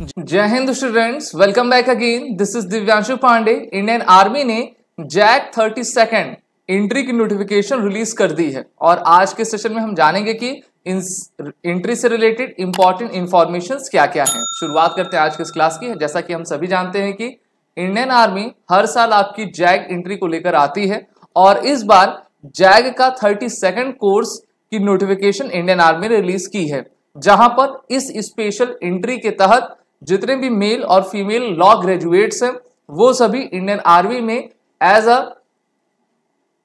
जय हिंद students welcome back again this is Divyanshu Pandey Indian army ने जैक थर्टी सेकेंड एंट्री की नोटिफिकेशन रिलीज कर दी है और आज के सेशन में हम जानेंगे कि इन एंट्री से रिलेटेड इंपॉर्टेंट इंफॉर्मेशन क्या क्या हैं शुरुआत करते हैं आज के इस क्लास की जैसा कि हम सभी जानते हैं कि इंडियन आर्मी हर साल आपकी जैग एंट्री को लेकर आती है और इस बार जैग का थर्टी सेकेंड कोर्स की नोटिफिकेशन इंडियन आर्मी ने रिलीज की है जहां पर इस स्पेशल एंट्री के तहत जितने भी मेल और फीमेल लॉ ग्रेजुएट्स हैं वो सभी इंडियन आर्मी में एज अ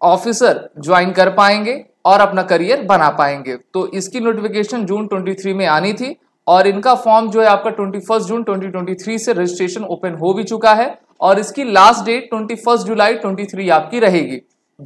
ऑफिसर ज्वाइन कर पाएंगे और अपना करियर बना पाएंगे तो इसकी नोटिफिकेशन जून 23 में आनी थी और इनका फॉर्म जो है आपका 21 जून 2023 से रजिस्ट्रेशन ओपन हो भी चुका है और इसकी लास्ट डेट 21 जुलाई 23 आपकी रहेगी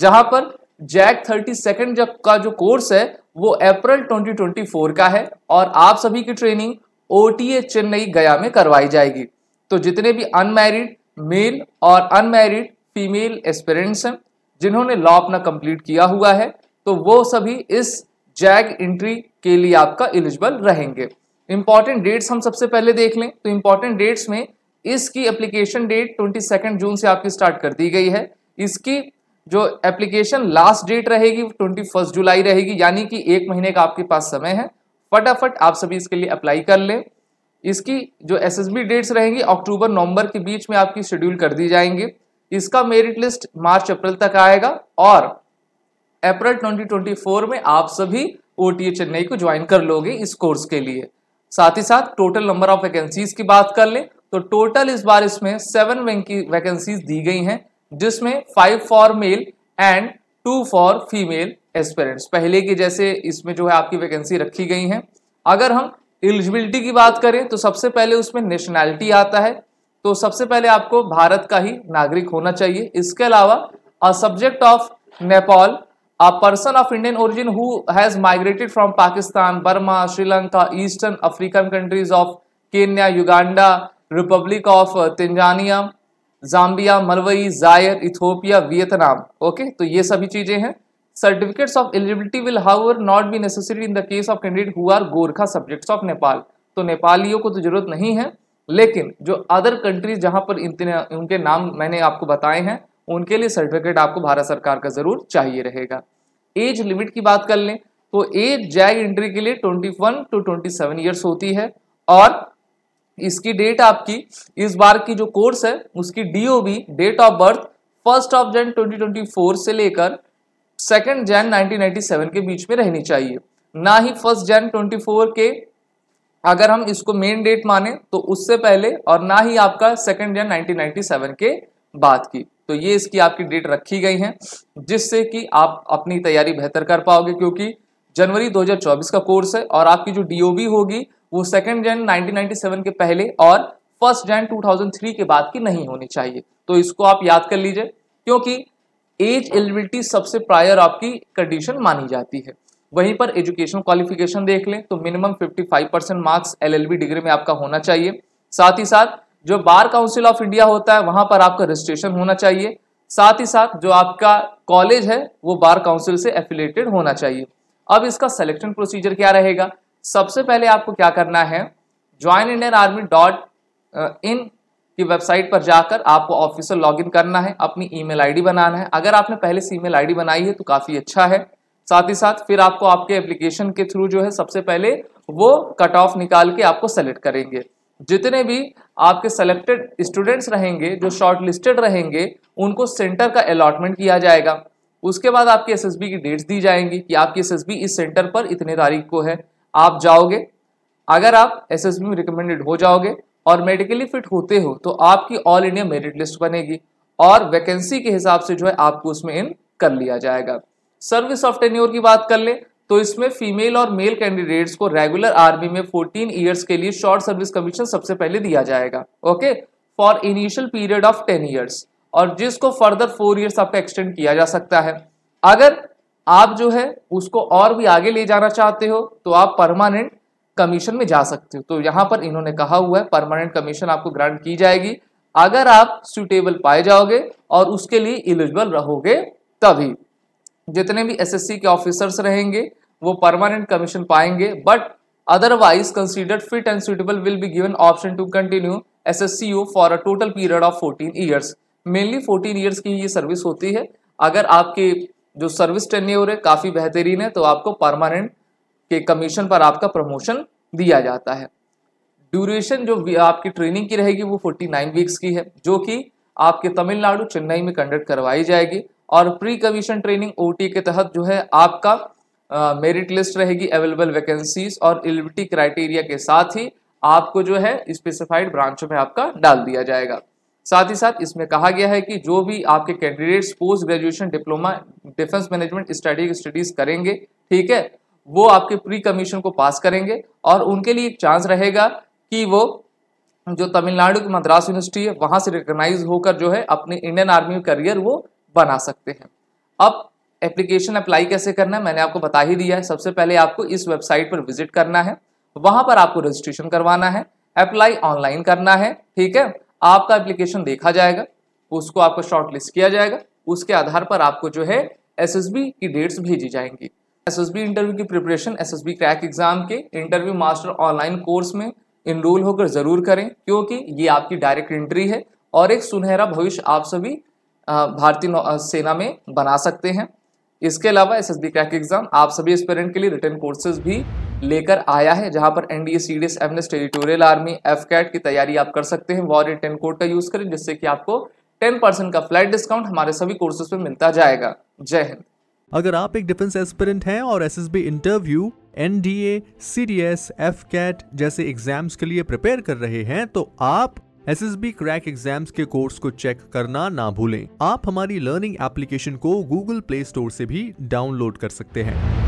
जहां पर जैक थर्टी सेकेंड का जो कोर्स है वो अप्रैल 2024 का है और आप सभी की ट्रेनिंग ओटीए चेन्नई गया में करवाई जाएगी तो जितने भी अनमैरिड मेल और अनमैरिड फीमेल एस्पिरेंट्स हैं जिन्होंने लॉ अपना कंप्लीट किया हुआ है तो वो सभी इस जैग इंट्री के लिए आपका एलिजिबल रहेंगे इंपॉर्टेंट डेट्स हम सबसे पहले देख लें तो इंपॉर्टेंट डेट्स में इसकी application date twenty second June से आपकी स्टार्ट कर दी गई है इसकी जो एप्लीकेशन लास्ट डेट रहेगी ट्वेंटी फर्स्ट जुलाई रहेगी यानी कि एक महीने का आपके पास समय है फटाफट आप सभी इसके लिए अप्लाई कर लें इसकी जो एस डेट्स रहेंगी अक्टूबर नवंबर के बीच में आपकी शेड्यूल कर दी जाएंगे इसका मेरिट लिस्ट मार्च अप्रैल तक आएगा और अप्रैल 2024 में आप सभी ओ चेन्नई को ज्वाइन कर लोगे इस कोर्स के लिए साथ ही साथ टोटल नंबर ऑफ वैकेंसीज की बात कर लें तो टोटल इस बार इसमें सेवन वैकेंसीज दी गई हैं जिसमें five for male and two for female aspirants पहले के जैसे इसमें जो है आपकी वैकेंसी रखी गई है अगर हम एलिजिबिलिटी की बात करें तो सबसे पहले उसमें नेशनैलिटी आता है तो सबसे पहले आपको भारत का ही नागरिक होना चाहिए इसके अलावा a subject of Nepal a person of Indian origin who has migrated from Pakistan Burma Sri Lanka eastern African countries of Kenya Uganda republic of Tanzania Zambia Malawi Zaire Ethiopia Vietnam okay तो ये सभी चीजें हैं certificates of eligibility will however not be necessary in the case of candidate who are Gorkha subjects of Nepal तो नेपालियों को तो जरूरत नहीं है लेकिन जो अदर कंट्रीज जहां पर इतने उनके नाम मैंने आपको बताए हैं उनके लिए सर्टिफिकेट आपको भारत सरकार का जरूर चाहिए रहेगा एज लिमिट की बात कर लें तो एज जैग एंट्री के लिए 21 टू 27 इयर्स होती है और इसकी डेट आपकी इस बार की जो कोर्स है उसकी DOB date of birth first of Jan 2024 से लेकर सेकेंड जैन 1997 के बीच में रहनी चाहिए ना ही फर्स्ट जैन 24 के अगर हम इसको मेन डेट माने तो उससे पहले और ना ही आपका सेकेंड जैन 1997 के बाद की तो ये इसकी आपकी डेट रखी गई है जिससे कि आप अपनी तैयारी बेहतर कर पाओगे क्योंकि जनवरी 2024 का कोर्स है और आपकी जो डीओबी होगी वो सेकेंड जैन 1997 के पहले और फर्स्ट जैन 2003 के बाद की नहीं होनी चाहिए तो इसको आप याद कर लीजिए क्योंकि एज एलिबिलिटी सबसे प्रायर आपकी कंडीशन मानी जाती है वहीं पर एजुकेशन क्वालिफिकेशन देख लें तो minimum 55 percent marks LLB degree में आपका होना चाहिए साथ ही साथ जो बार काउंसिल ऑफ इंडिया होता है वहां पर आपका रजिस्ट्रेशन होना चाहिए साथ ही साथ जो आपका कॉलेज है वो बार काउंसिल से एफिलेटेड होना चाहिए अब इसका सिलेक्शन प्रोसीजर क्या रहेगा सबसे पहले आपको क्या करना है join Indian army dot in की वेबसाइट पर जाकर आपको लॉग लॉगिन करना है अपनी ईमेल आईडी बनाना है अगर आपने पहले से ईमेल आईडी बनाई है तो काफ़ी अच्छा है साथ ही साथ फिर आपको आपके एप्लीकेशन के थ्रू जो है सबसे पहले वो कट ऑफ निकाल के आपको सेलेक्ट करेंगे जितने भी आपके सेलेक्टेड स्टूडेंट्स रहेंगे जो शॉर्ट लिस्टेड रहेंगे उनको सेंटर का अलॉटमेंट किया जाएगा उसके बाद आपकी एसएसबी की डेट्स दी जाएंगी कि आपकी एसएसबी इस सेंटर पर इतने तारीख को है आप जाओगे अगर आप एस एस में रिकमेंडेड हो जाओगे और मेडिकली फिट होते हो तो आपकी ऑल इंडिया मेरिट लिस्ट बनेगी और वैकेंसी के हिसाब से जो है आपको उसमें इन कर लिया जाएगा सर्विस ऑफ टेन्योर की बात कर ले तो इसमें फीमेल और मेल कैंडिडेट्स को रेगुलर आर्मी में 14 ईयर्स के लिए शॉर्ट सर्विस कमीशन सबसे पहले दिया जाएगा okay for initial period of 10 years और जिसको फर्दर 4 इयर्स आपका एक्सटेंड किया जा सकता है अगर आप जो है उसको और भी आगे ले जाना चाहते हो तो आप परमानेंट कमीशन में जा सकते हो तो यहां पर इन्होंने कहा हुआ है परमानेंट कमीशन आपको ग्रांट की जाएगी अगर आप सुटेबल पाए जाओगे और उसके लिए इलिजिबल रहोगे तभी जितने भी एसएससी के ऑफिसर्स रहेंगे वो परमानेंट कमीशन पाएंगे but otherwise considered fit and suitable will be given option to continue S S C U for a total period of fourteen years mainly fourteen years की ये सर्विस होती है अगर आपके जो सर्विस टेन्योर है काफ़ी बेहतरीन है तो आपको परमानेंट के कमीशन पर आपका प्रमोशन दिया जाता है ड्यूरेशन जो आपकी ट्रेनिंग की रहेगी वो 49 वीक्स की है जो कि आपके तमिलनाडु चेन्नई में कंडक्ट करवाई जाएगी और प्री कमीशन ट्रेनिंग ओ के तहत जो है आपका मेरिट लिस्ट रहेगी अवेलेबल वैकेंसीज और एलिबिटी क्राइटेरिया के साथ ही आपको जो है स्पेसिफाइड ब्रांच में आपका डाल दिया जाएगा साथ ही साथ इसमें कहा गया है कि जो भी आपके candidates post graduation diploma defence management study studies करेंगे ठीक है वो आपके प्री कमीशन को पास करेंगे और उनके लिए एक चांस रहेगा कि वो जो तमिलनाडु की मद्रास यूनिवर्सिटी है वहाँ से रिकग्नाइज होकर जो है अपने इंडियन आर्मी करियर वो बना सकते हैं अब एप्लीकेशन अप्लाई कैसे करना है मैंने आपको बता ही दिया है सबसे पहले आपको इस वेबसाइट पर विजिट करना है वहाँ पर आपको रजिस्ट्रेशन करवाना है अप्लाई ऑनलाइन करना है ठीक है आपका एप्लीकेशन देखा जाएगा उसको आपको शॉर्ट लिस्ट किया जाएगा उसके आधार पर आपको जो है एसएसबी की डेट्स भेजी जाएंगी एसएसबी इंटरव्यू की प्रिपरेशन एसएसबी क्रैक एग्जाम के इंटरव्यू मास्टर ऑनलाइन कोर्स में इनरोल होकर ज़रूर करें क्योंकि ये आपकी डायरेक्ट एंट्री है और एक सुनहरा भविष्य आप सभी भारतीय सेना में बना सकते हैं इसके अलावा S S B crack exam आप सभी स्टूडेंट के लिए रिटर्न कोर्सेज भी लेकर आया है जहां पर NDA C D S territorial army F CAT की तैयारी आप कर सकते हैं वॉर टेन कोड का यूज करें जिससे कि आपको टेन परसेंट का फ्लैट डिस्काउंट हमारे सभी कोर्सेज में मिलता जाएगा जय हिंद अगर आप एक डिफेंस एस्पिरेंट हैं और SSB interview NDA CDS F CAT जैसे एग्जाम्स के लिए प्रिपेयर कर रहे हैं तो आप S S B crack exams के कोर्स को चेक करना ना भूलें आप हमारी लर्निंग एप्लीकेशन को गूगल प्ले स्टोर से भी डाउनलोड कर सकते हैं